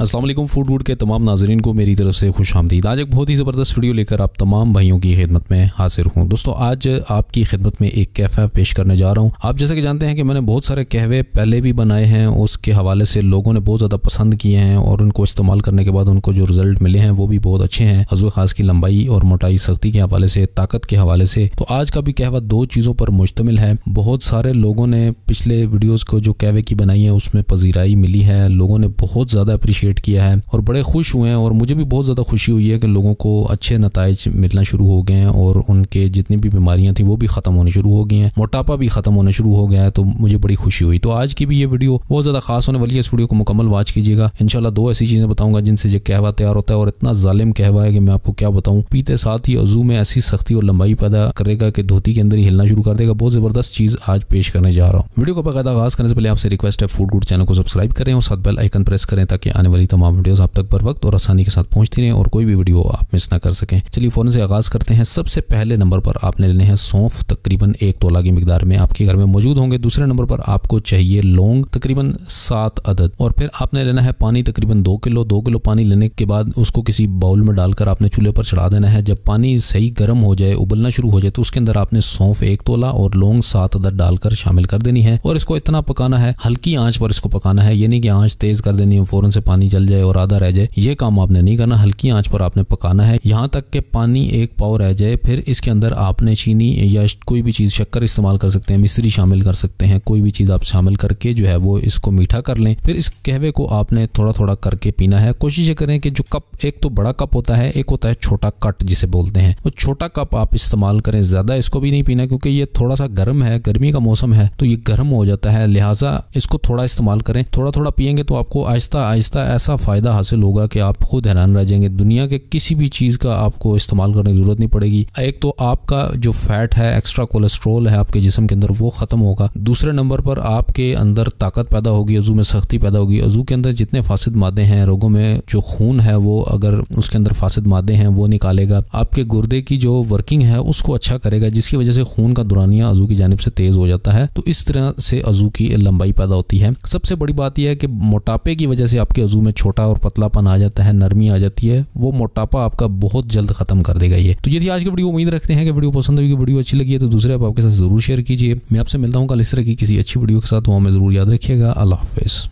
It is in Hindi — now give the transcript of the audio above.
असलम फूड वूड के तमाम नाजरन को मेरी तरफ से खुश आमदीद आज एक बहुत ही ज़बरदस्त वीडियो लेकर आप तमाम भाइयों की खिदमत में हाजिर हूँ दोस्तों आज आपकी खिदमत में एक कहवा पेश करने जा रहा हूँ आप जैसे कि जानते हैं कि मैंने बहुत सारे कहवे पहले भी बनाए हैं उसके हवाले से लोगों ने बहुत ज़्यादा पसंद किए हैं और उनको इस्तेमाल करने के बाद उनको जो रिजल्ट मिले हैं वो भी बहुत अच्छे हैं हजू खास की लंबाई और मोटाई सख्ती के हवाले से ताकत के हवाले से तो आज का भी कहवा दो चीज़ों पर मुश्तमिल है बहुत सारे लोगों ने पिछले वीडियोज़ को जो कहवे की बनाई है उसमें पजीराई मिली है लोगों ने बहुत ज़्यादा अप्रिशिएट क्रिएट किया है और बड़े खुश हुए हैं और मुझे भी बहुत ज़्यादा खुशी हुई है कि लोगों को अच्छे नतज मिलना शुरू हो गए हैं और उनके जितनी भी बीमारियाँ थी वो भी ख़त्म होने शुरू हो गई हैं मोटापा भी ख़त्म होना शुरू हो गया है तो मुझे बड़ी खुशी हुई तो आज की भी ये वीडियो बहुत ज़्यादा खास होने वाली है इस वीडियो को मुकम्मल वॉच कीजिएगा इनशाला दो ऐसी चीज़ें बताऊँगा जिनसे जो कहवा तैयार होता है और इतना जालिम कहवा है कि मैं आपको क्या बताऊँ पीते साथ ही अजू में ऐसी सख्ती और लंबाई पैदा करेगा कि धोती के अंदर ही हिलना शुरू कर देगा बहुत ज़बरदस्त चीज़ आज पेश करने जा रहा हूँ वीडियो को बकायदा आगाज करने से पहले आपसे रिक्वेस्ट है फूड गुड चैनल को सब्सक्राइब करें और साथ बेल आइकन प्रेस करें ताकि आने वाले वाली तमाम वीडियोस आप तक बर वक्त और आसानी के साथ पहुंचती रहें और कोई भी वीडियो आप मिस ना कर सकें चलिए फ़ौरन से आगाज़ करते हैं सबसे पहले नंबर पर आपने लेने हैं सौंफ तकरीबन एक तोला की मकदार में आपके घर में मौजूद होंगे दूसरे नंबर पर आपको चाहिए लौंग तकरीबन सात अदद और फिर आपने लेना है पानी तकरीबन दो किलो दो किलो पानी लेने के बाद उसको किसी बाउल में डालकर आपने चूल्हे पर चढ़ा देना है जब पानी सही गर्म हो जाए उबलना शुरू हो जाए तो उसके अंदर आपने सौंफ एक तोला और लौंग सात अदर डालकर शामिल कर देनी है और इसको इतना पकाना है हल्की आंच पर इसको पकाना है यानी कि आंच तेज कर देनी है फौरन से पानी जल जाए और आधा रह जाए ये काम आपने नहीं करना हल्की आंच पर आपने पकाना है यहाँ तक के पानी एक पाव रह जाए फिर इसके अंदर आपने चीनी या कोई भी चीज़ शक्कर इस्तेमाल कर सकते हैं मिश्री शामिल कर सकते हैं कोई भी चीज़ आप शामिल करके जो है वो इसको मीठा कर लें फिर इस कहवे को आपने थोड़ा थोड़ा करके पीना है कोशिश करें कि जो कप एक तो बड़ा कप होता है एक होता है छोटा कट जिसे बोलते हैं वो छोटा कप आप इस्तेमाल करें ज़्यादा इसको भी नहीं पीना क्योंकि ये थोड़ा सा गर्म है गर्मी का मौसम है तो ये गर्म हो जाता है लिहाजा इसको थोड़ा इस्तेमाल करें थोड़ा थोड़ा पियेंगे तो आपको आहिस्ता आहिस्ता ऐसा फ़ायदा हासिल होगा कि आप खुद हैरान रह जाएंगे दुनिया के किसी भी चीज़ का आपको इस्तेमाल करने की ज़रूरत नहीं पड़ेगी एक तो आपका जो फैट है एक्स्ट्रा कोलेस्ट्रोल है आपके जिसम के अंदर वो ख़त्म होगा दूसरे नंबर पर आपके अंदर ताकत पैदा होगी अजू में सख्ती पैदा होगी अजू के अंदर जितने फासद मादे हैं रोगों में जो खून है वो अगर उसके अंदर फासद मादे हैं वो निकालेगा आपके गुर्दे की जो वर्किंग है उसको अच्छा करेगा जिसकी वजह से खून का दुरानिया अजू की जानब से तेज़ हो जाता है तो इस तरह से अजू की लंबाई पैदा होती है सबसे बड़ी बात यह है कि मोटापे की वजह से आपके अजू बाजू में छोटा और पतलापन आ जाता है नरमी आ जाती है वो मोटापा आपका बहुत जल्द खत्म कर देगा ये तो यदि आज की वीडियो उम्मीद रखते हैं कि वीडियो पसंद होगी वीडियो अच्छी लगी है तो दूसरे आप आपके साथ जरूर शेयर कीजिए मैं आपसे मिलता हूँ कल इस तरह की किसी अच्छी वीडियो के साथ तो वहाँ में जरूर याद रखिएगा अल्लाह हाफिज़